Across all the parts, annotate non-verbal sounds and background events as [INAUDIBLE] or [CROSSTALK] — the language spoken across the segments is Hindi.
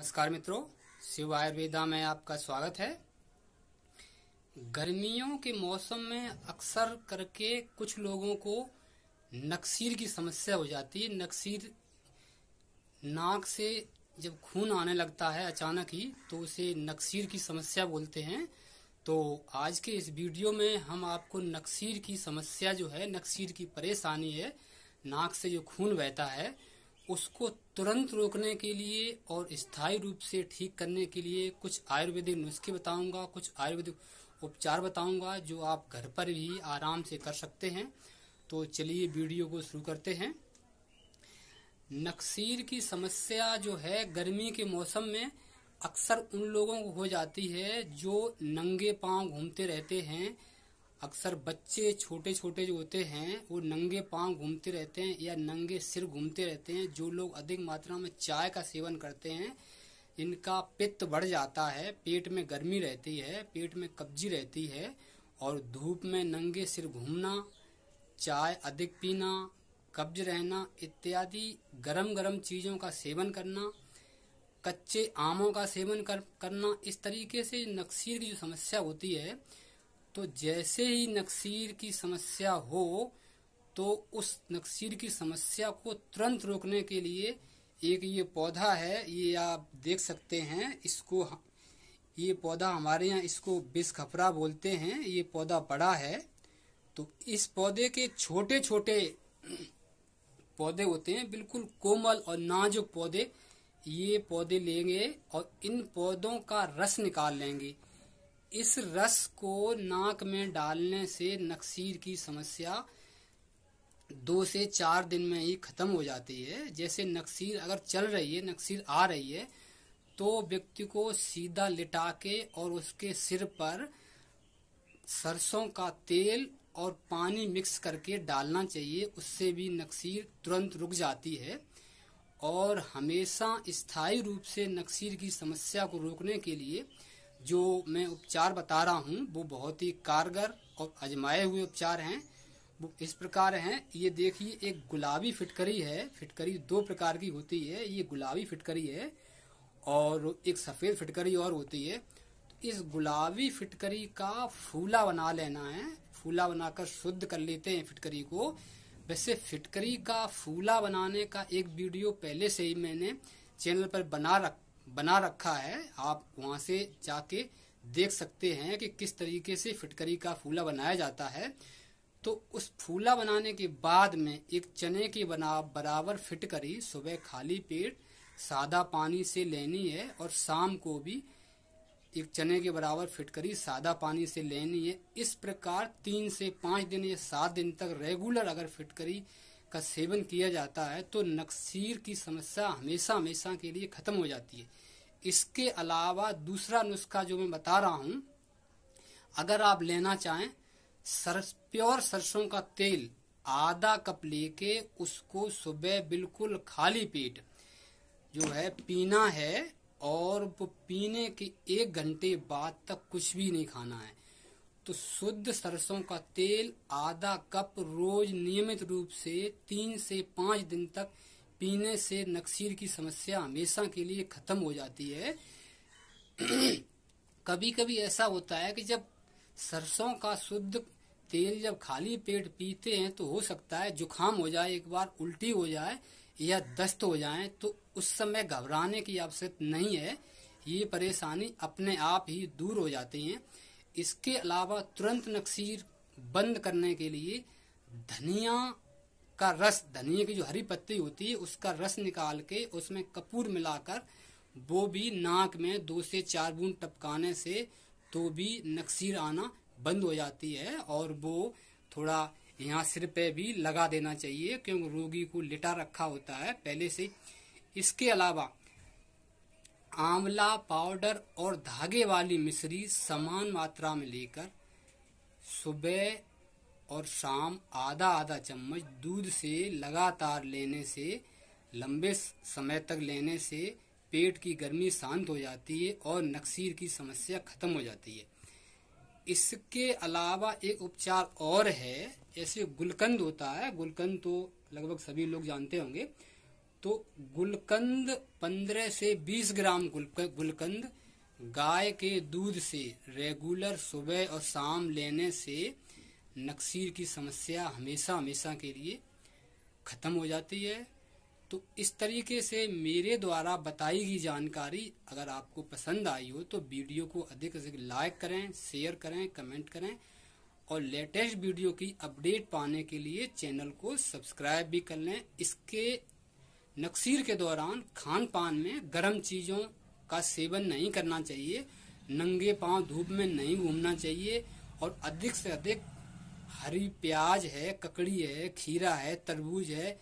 नमस्कार मित्रों शिव आयुर्वेदा में आपका स्वागत है गर्मियों के मौसम में अक्सर करके कुछ लोगों को नक्सीर की समस्या हो जाती है नक्सीर नाक से जब खून आने लगता है अचानक ही तो उसे नक्सीर की समस्या बोलते हैं तो आज के इस वीडियो में हम आपको नक्सीर की समस्या जो है नक्सीर की परेशानी है नाक से जो खून बहता है उसको तुरंत रोकने के लिए और स्थायी रूप से ठीक करने के लिए कुछ आयुर्वेदिक नुस्खे बताऊंगा कुछ आयुर्वेदिक उपचार बताऊंगा जो आप घर पर भी आराम से कर सकते हैं तो चलिए वीडियो को शुरू करते हैं नक्सीर की समस्या जो है गर्मी के मौसम में अक्सर उन लोगों को हो जाती है जो नंगे पांव घूमते रहते हैं अक्सर बच्चे छोटे छोटे जो होते हैं वो नंगे पांव घूमते रहते हैं या नंगे सिर घूमते रहते हैं जो लोग अधिक मात्रा में चाय का सेवन करते हैं इनका पित्त बढ़ जाता है पेट में गर्मी रहती है पेट में कब्जी रहती है और धूप में नंगे सिर घूमना चाय अधिक पीना कब्ज रहना इत्यादि गरम गरम चीज़ों का सेवन करना कच्चे आमों का सेवन कर, करना इस तरीके से नक्सीर की जो समस्या होती है तो जैसे ही नक्सीर की समस्या हो तो उस नक्सीर की समस्या को तुरंत रोकने के लिए एक ये पौधा है ये आप देख सकते हैं इसको ये पौधा हमारे यहाँ इसको बिस खपरा बोलते हैं ये पौधा बड़ा है तो इस पौधे के छोटे छोटे पौधे होते हैं बिल्कुल कोमल और नाजुक पौधे ये पौधे लेंगे और इन पौधों का रस निकाल लेंगे इस रस को नाक में डालने से नक्सीर की समस्या दो से चार दिन में ही खत्म हो जाती है जैसे नक्सीर अगर चल रही है नक्सीर आ रही है तो व्यक्ति को सीधा लिटा के और उसके सिर पर सरसों का तेल और पानी मिक्स करके डालना चाहिए उससे भी नक्सीर तुरंत रुक जाती है और हमेशा स्थायी रूप से नक्सीर की समस्या को रोकने के लिए जो मैं उपचार बता रहा हूँ वो बहुत ही कारगर और अजमाए हुए उपचार हैं वो इस प्रकार हैं ये देखिए एक गुलाबी फिटकरी है फिटकरी दो प्रकार की होती है ये गुलाबी फिटकरी है और एक सफ़ेद फिटकरी और होती है तो इस गुलाबी फिटकरी का फूला बना लेना है फूला बनाकर शुद्ध कर लेते हैं फिटकरी को वैसे फिटकरी का फूला बनाने का एक वीडियो पहले से ही मैंने चैनल पर बना रख बना रखा है आप वहां से जाके देख सकते हैं कि किस तरीके से फिटकरी का फूला बनाया जाता है तो उस फूला बनाने के बाद में एक चने की बना बराबर फिटकरी सुबह खाली पेट सादा पानी से लेनी है और शाम को भी एक चने के बराबर फिटकरी सादा पानी से लेनी है इस प्रकार तीन से पाँच दिन या सात दिन तक रेगुलर अगर फिटकरी का सेवन किया जाता है तो नक्सीर की समस्या हमेशा हमेशा के लिए ख़त्म हो जाती है इसके अलावा दूसरा नुस्खा जो मैं बता रहा हूँ अगर आप लेना चाहें सर प्योर सरसों का तेल आधा कप लेके उसको सुबह बिल्कुल खाली पेट जो है पीना है और वो पीने के एक घंटे बाद तक कुछ भी नहीं खाना है तो शुद्ध सरसों का तेल आधा कप रोज नियमित रूप से तीन से पांच दिन तक पीने से नक्सीर की समस्या हमेशा के लिए खत्म हो जाती है [CLEARS THROAT] कभी कभी ऐसा होता है कि जब सरसों का शुद्ध तेल जब खाली पेट पीते हैं तो हो सकता है जुखाम हो जाए एक बार उल्टी हो जाए या दस्त हो जाए तो उस समय घबराने की आवश्यकता नहीं है ये परेशानी अपने आप ही दूर हो जाती है इसके अलावा तुरंत नक्सीर बंद करने के लिए धनिया का रस धनिया की जो हरी पत्ती होती है उसका रस निकाल के उसमें कपूर मिलाकर वो भी नाक में दो से चार बूंद टपकाने से तो भी नक्सीर आना बंद हो जाती है और वो थोड़ा यहाँ सिर पे भी लगा देना चाहिए क्योंकि रोगी को लिटा रखा होता है पहले से इसके अलावा आंवला पाउडर और धागे वाली मिश्री समान मात्रा में लेकर सुबह और शाम आधा आधा चम्मच दूध से लगातार लेने से लंबे समय तक लेने से पेट की गर्मी शांत हो जाती है और नक्सीर की समस्या खत्म हो जाती है इसके अलावा एक उपचार और है जैसे गुलकंद होता है गुलकंद तो लगभग सभी लोग जानते होंगे तो गुलकंद 15 से 20 ग्राम गुलकंद गाय के दूध से रेगुलर सुबह और शाम लेने से नक्सीर की समस्या हमेशा हमेशा के लिए ख़त्म हो जाती है तो इस तरीके से मेरे द्वारा बताई गई जानकारी अगर आपको पसंद आई हो तो वीडियो को अधिक से अधिक लाइक करें शेयर करें कमेंट करें और लेटेस्ट वीडियो की अपडेट पाने के लिए चैनल को सब्सक्राइब भी कर लें इसके नक्सीर के दौरान खान पान में गर्म चीजों का सेवन नहीं करना चाहिए नंगे पांव धूप में नहीं घूमना चाहिए और अधिक से अधिक हरी प्याज है ककड़ी है खीरा है तरबूज है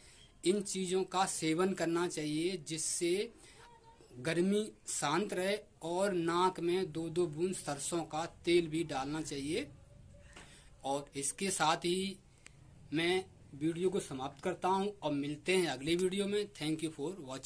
इन चीजों का सेवन करना चाहिए जिससे गर्मी शांत रहे और नाक में दो दो बूंद सरसों का तेल भी डालना चाहिए और इसके साथ ही मैं वीडियो को समाप्त करता हूँ और मिलते हैं अगले वीडियो में थैंक यू फॉर वॉचिंग